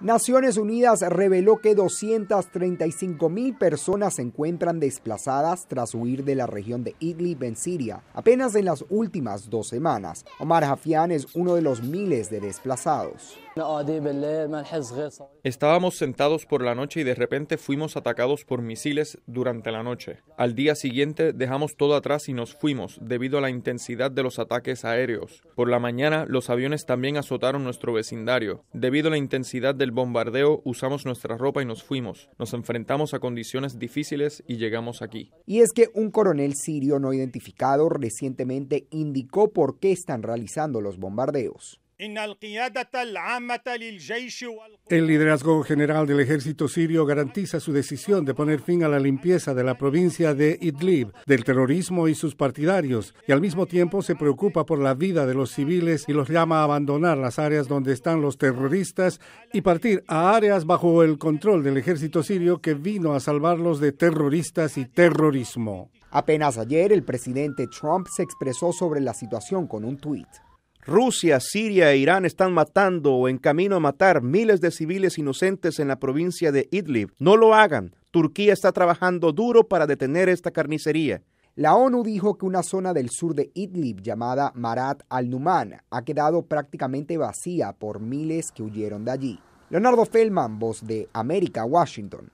Naciones Unidas reveló que 235 mil personas se encuentran desplazadas tras huir de la región de Idlib en Siria, apenas en las últimas dos semanas. Omar Hafian es uno de los miles de desplazados. Estábamos sentados por la noche y de repente fuimos atacados por misiles durante la noche. Al día siguiente dejamos todo atrás y nos fuimos debido a la intensidad de los ataques aéreos. Por la mañana los aviones también azotaron nuestro vecindario debido a la intensidad de bombardeo usamos nuestra ropa y nos fuimos. Nos enfrentamos a condiciones difíciles y llegamos aquí. Y es que un coronel sirio no identificado recientemente indicó por qué están realizando los bombardeos. El liderazgo general del ejército sirio garantiza su decisión de poner fin a la limpieza de la provincia de Idlib del terrorismo y sus partidarios y al mismo tiempo se preocupa por la vida de los civiles y los llama a abandonar las áreas donde están los terroristas y partir a áreas bajo el control del ejército sirio que vino a salvarlos de terroristas y terrorismo. Apenas ayer el presidente Trump se expresó sobre la situación con un tuit. Rusia, Siria e Irán están matando o en camino a matar miles de civiles inocentes en la provincia de Idlib. No lo hagan. Turquía está trabajando duro para detener esta carnicería. La ONU dijo que una zona del sur de Idlib llamada Marat al-Numan ha quedado prácticamente vacía por miles que huyeron de allí. Leonardo Feldman, voz de América, Washington.